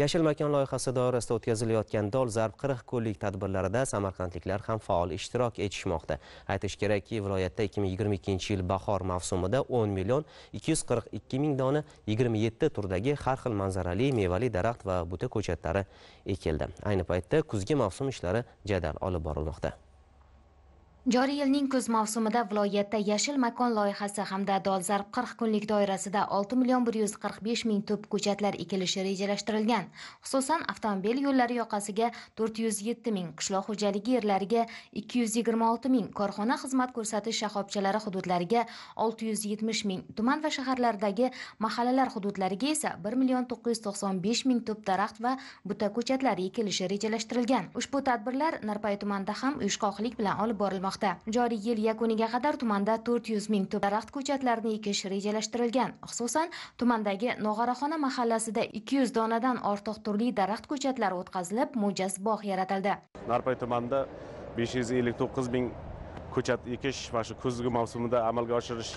yashil makon loyihasi doirasida o'tkazilayotgan dolzarb qirq kunlik tadbirlarida samarqandliklar ham faol ishtirok etishmoqda aytish kerakki viloyatda ikki ming yigirma ikkinchi yil bahor mavsumida o'n million ikki yuz qirq ikki ming dona yigirma yetti turdagi har xil manzarali mevali daraxt va buta ko'chatlari ekildi ayni paytda kuzgi mavsum ishlari jadal olib borilmoqda joriy yilning kuz mavsumida viloyatda yashil makon loyihasi hamda dolzarb qirq kunlik doirasida olti million bir yuz qirq besh ming tub ko'chatlar ekilishi rejalashtirilgan xususan avtomobil yo'llari yoqasiga to'rt yuz yetti ming qishloq xo'jaligi yerlariga ikki yuz yigirma olti ming korxona xizmat ko'rsatish shoxobchalari hududlariga olti yuz yetmish ming tuman va shaharlardagi mahallalar hududlariga esa bir million to'qqiz yuz to'qson besh ming tub daraxt va buta ko'chatlari ekilishi rejalashtirilgan ushbu tadbirlar narpay tumanida ham uyushqoqlik bilan olib borilmoqda qilinmoqda joriy yil yakuniga qadar tumanda 400 ming tub daraxt ko'chatlarini ekish rejalashtirilgan xususan tumandagi nog'oraxona mahallasida 200 donadan ortiq turli daraxt ko'chatlari o'tkazilib mo'jaz bog' yaratildi narpay tumanida 559 ming ko'chat ekish mana shu kuzgi mavsumida amalga oshirish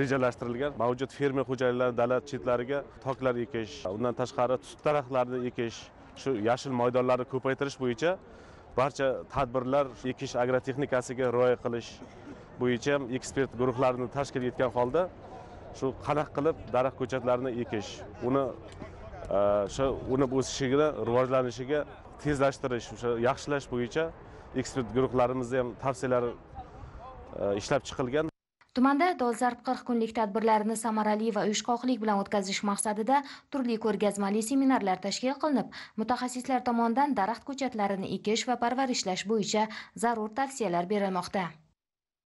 rejalashtirilgan mavjud fermer xo'jaliklari dala chetlariga toklar ekish undan tashqari tut daraxtlarini ekish shu yashil maydonlarni ko'paytirish bo'yicha barcha tadbirlar ekish agrotexnikasiga rioya qilish bo'yicha ham ekspert guruhlarini tashkil etgan holda shu qanaqa qilib daraxt ko'chatlarini ekish uni o'sha e, unib o'sishiga rivojlanishiga tezlashtirish o'sha yaxshilash bo'yicha ekspert guruhlarimizni ham tavsiyalari e, ishlab chiqilgan tumanda dolzarb 40 kunlik tadbirlarni samarali va uyushqoqlik bilan o'tkazish maqsadida turli ko'rgazmali seminarlar tashkil qilinib mutaxassislar tomonidan daraxt ko'chatlarini ekish va parvarishlash bo'yicha zarur tavsiyalar berilmoqda